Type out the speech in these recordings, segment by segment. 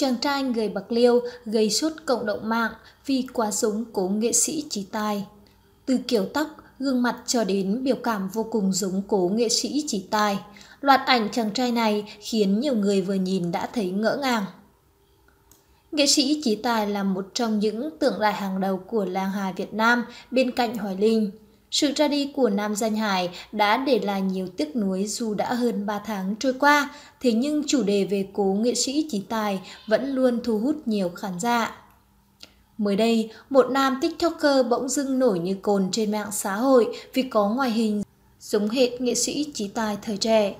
Chàng trai người Bạc Liêu gây sốt cộng đồng mạng vì quá giống cố nghệ sĩ trí tài. Từ kiểu tóc, gương mặt cho đến biểu cảm vô cùng giống cố nghệ sĩ trí tài. Loạt ảnh chàng trai này khiến nhiều người vừa nhìn đã thấy ngỡ ngàng. Nghệ sĩ Trí Tài là một trong những tượng đài hàng đầu của làng hài Việt Nam bên cạnh Hoài Linh. Sự ra đi của nam danh hải đã để lại nhiều tiếc nuối dù đã hơn 3 tháng trôi qua, thế nhưng chủ đề về cố nghệ sĩ trí tài vẫn luôn thu hút nhiều khán giả. Mới đây, một nam TikToker bỗng dưng nổi như cồn trên mạng xã hội vì có ngoại hình giống hệt nghệ sĩ trí tài thời trẻ.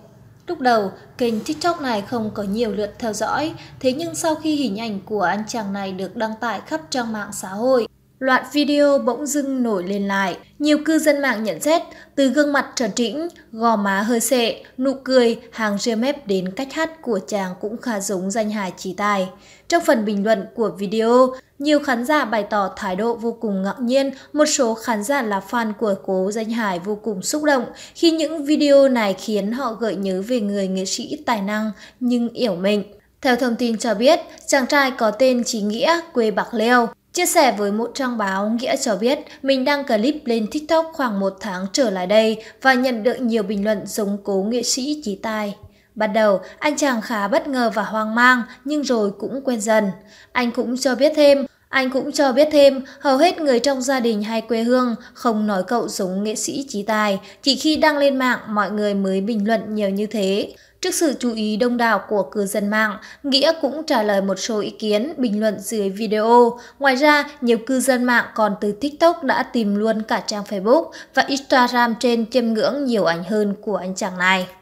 Lúc đầu, kênh TikTok này không có nhiều lượt theo dõi, thế nhưng sau khi hình ảnh của anh chàng này được đăng tải khắp trang mạng xã hội, Loạt video bỗng dưng nổi lên lại, nhiều cư dân mạng nhận xét từ gương mặt trần trĩnh, gò má hơi sệ, nụ cười, hàng ria mép đến cách hát của chàng cũng khá giống danh hài trí tài. Trong phần bình luận của video, nhiều khán giả bày tỏ thái độ vô cùng ngạc nhiên, một số khán giả là fan của cố danh hài vô cùng xúc động khi những video này khiến họ gợi nhớ về người nghệ sĩ tài năng nhưng yểu mình. Theo thông tin cho biết, chàng trai có tên Trí Nghĩa, quê Bạc Liêu, Chia sẻ với một trang báo, Nghĩa cho biết mình đăng clip lên TikTok khoảng một tháng trở lại đây và nhận được nhiều bình luận giống cố nghệ sĩ trí tài. Ban đầu, anh chàng khá bất ngờ và hoang mang, nhưng rồi cũng quen dần. Anh cũng cho biết thêm, anh cũng cho biết thêm, hầu hết người trong gia đình hay quê hương không nói cậu giống nghệ sĩ trí tài, chỉ khi đăng lên mạng mọi người mới bình luận nhiều như thế. Trước sự chú ý đông đảo của cư dân mạng, Nghĩa cũng trả lời một số ý kiến bình luận dưới video. Ngoài ra, nhiều cư dân mạng còn từ TikTok đã tìm luôn cả trang Facebook và Instagram trên chiêm ngưỡng nhiều ảnh hơn của anh chàng này.